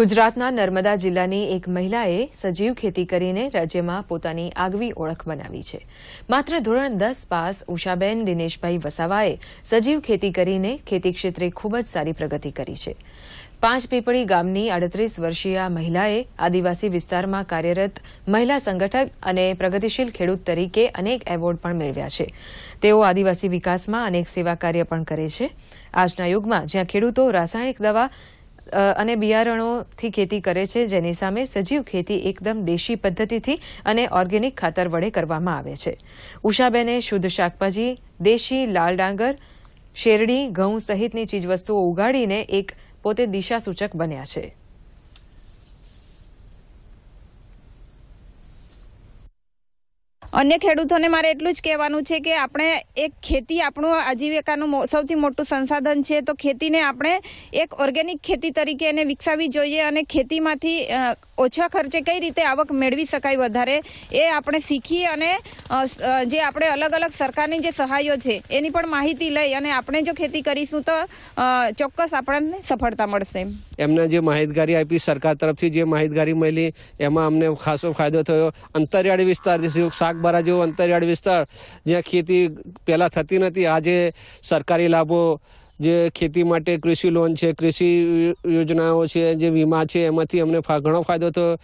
ગુજરાતના નર્મદા જિલ્લાની એક મહિલાએ સજીવ ખેતી કરીને રાજ્યમાં પોતાની આગવી ઓળખ બનાવી છે માત્ર ધોરણ દસ પાસ ઉષાબેન દિનેશભાઈ વસાવાએ સજીવ ખેતી કરીને ખેતી ક્ષેત્રે ખૂબ જ સારી પ્રગતિ કરી છે પાંચ પીપળી ગામની આડત્રીસ વર્ષીય મહિલાએ આદિવાસી વિસ્તારમાં કાર્યરત મહિલા સંગઠક અને પ્રગતિશીલ ખેડૂત તરીકે અનેક એવોર્ડ પણ મેળવ્યા છે તેઓ આદિવાસી વિકાસમાં અનેક સેવા કાર્ય પણ કરે છે આજના યુગમાં જ્યાં ખેડૂતો રાસાયણિક દવા અને બિયારણોથી ખેતી કરે છે જેની સામે સજીવ ખેતી એકદમ દેશી પદ્ધતિથી અને ઓર્ગેનિક ખાતર વડે કરવામાં આવે છે ઉષાબેને શુદ્ધ શાકભાજી દેશી લાલ ડાંગર શેરડી ઘઉં સહિતની ચીજવસ્તુઓ ઉગાડીને એક પોતે દિશાસૂચક બન્યા છે અન્ય ખેડૂતોને મારે એટલું જ કહેવાનું છે કે આપણે એક ખેતી આપણું આજીવિકાનું સૌથી મોટું સંસાધન છે તો ખેતીને આપણે એક ઓર્ગેનિક ખેતી તરીકે એને વિકસાવી જોઈએ અને ખેતીમાંથી ઓછા ખર્ચે કઈ રીતે આવક મેળવી શકાય વધારે એ આપણે શીખી અને જે આપણે અલગ અલગ સરકારની જે સહાયો છે એની પણ માહિતી લઈ અને આપણે જો ખેતી કરીશું તો ચોક્કસ આપણને સફળતા મળશે એમને જે માહિતગારી આપી સરકાર તરફથી જે માહિતગારી મળી એમાં અમને ખાસો ફાયદો થયો અંતરિયાળી વિસ્તાર શાક બાગબારા જેવો અંતરિયાળ વિસ્તાર જ્યાં ખેતી પહેલાં થતી નથી આજે સરકારી લાભો જે ખેતી માટે કૃષિ લોન છે કૃષિ યોજનાઓ છે જે વીમા છે એમાંથી અમને ઘણો ફાયદો થયો